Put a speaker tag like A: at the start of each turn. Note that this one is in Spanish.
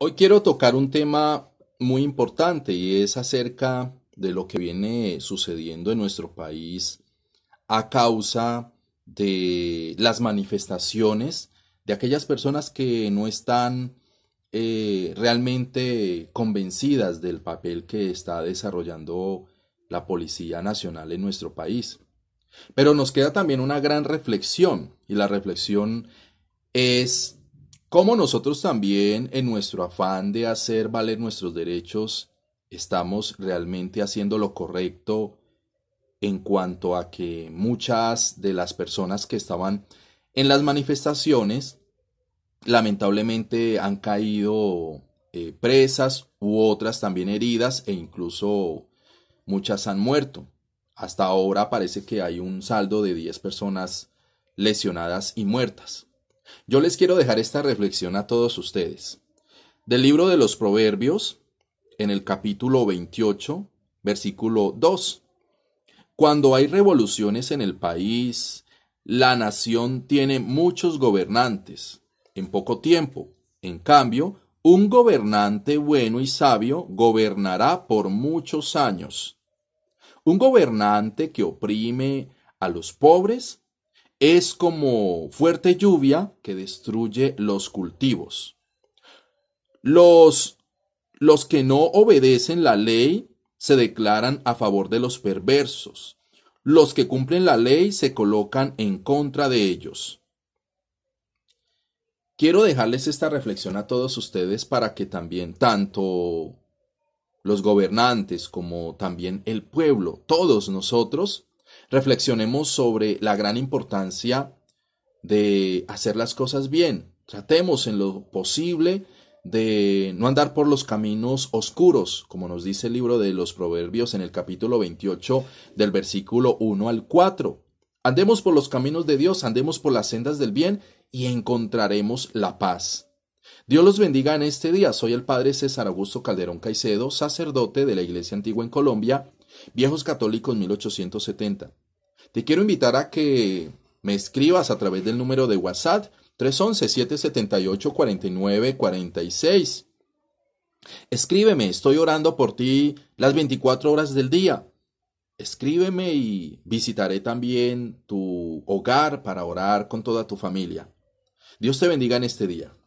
A: Hoy quiero tocar un tema muy importante y es acerca de lo que viene sucediendo en nuestro país a causa de las manifestaciones de aquellas personas que no están eh, realmente convencidas del papel que está desarrollando la Policía Nacional en nuestro país. Pero nos queda también una gran reflexión y la reflexión es como nosotros también, en nuestro afán de hacer valer nuestros derechos, estamos realmente haciendo lo correcto en cuanto a que muchas de las personas que estaban en las manifestaciones lamentablemente han caído eh, presas u otras también heridas e incluso muchas han muerto. Hasta ahora parece que hay un saldo de 10 personas lesionadas y muertas. Yo les quiero dejar esta reflexión a todos ustedes. Del libro de los Proverbios, en el capítulo 28, versículo 2. Cuando hay revoluciones en el país, la nación tiene muchos gobernantes en poco tiempo. En cambio, un gobernante bueno y sabio gobernará por muchos años. Un gobernante que oprime a los pobres es como fuerte lluvia que destruye los cultivos. Los, que no obedecen la ley se declaran a favor de los perversos. Los que cumplen la ley se colocan en contra de ellos. Quiero dejarles esta reflexión a todos ustedes para que también tanto los gobernantes como también el pueblo, todos nosotros, Reflexionemos sobre la gran importancia de hacer las cosas bien. Tratemos en lo posible de no andar por los caminos oscuros, como nos dice el libro de los Proverbios en el capítulo 28 del versículo 1 al 4. Andemos por los caminos de Dios, andemos por las sendas del bien y encontraremos la paz. Dios los bendiga en este día. Soy el Padre César Augusto Calderón Caicedo, sacerdote de la Iglesia Antigua en Colombia Viejos Católicos 1870. Te quiero invitar a que me escribas a través del número de WhatsApp 311-778-4946. Escríbeme, estoy orando por ti las 24 horas del día. Escríbeme y visitaré también tu hogar para orar con toda tu familia. Dios te bendiga en este día.